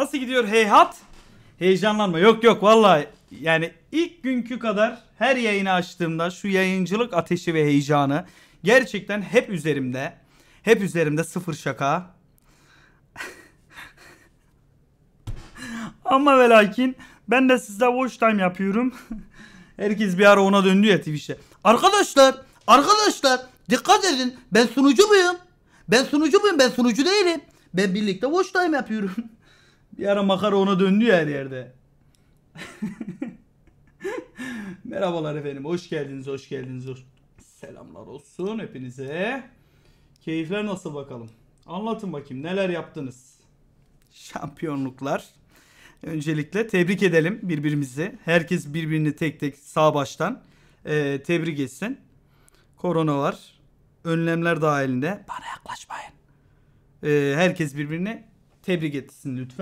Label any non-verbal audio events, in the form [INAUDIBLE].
Nasıl gidiyor heyhat? Heyecanlanma. Yok yok vallahi yani ilk günkü kadar her yayını açtığımda şu yayıncılık ateşi ve heyecanı gerçekten hep üzerimde. Hep üzerimde sıfır şaka. [LAUGHS] Ama ve lakin ben de sizde watch time yapıyorum. [LAUGHS] Herkes bir ara ona döndü ya Twitch'te. Arkadaşlar, arkadaşlar dikkat edin. Ben sunucu muyum? Ben sunucu muyum? Ben sunucu değilim. Ben birlikte watch time yapıyorum. [LAUGHS] Bir ara makara ona döndü ya her yerde. [LAUGHS] Merhabalar efendim. Hoş geldiniz, hoş geldiniz. Selamlar olsun hepinize. Keyifler nasıl bakalım? Anlatın bakayım neler yaptınız? Şampiyonluklar. Öncelikle tebrik edelim birbirimizi. Herkes birbirini tek tek sağ baştan e, tebrik etsin. Korona var. Önlemler dahilinde. Bana yaklaşmayın. E, herkes birbirini tebrik etsin lütfen.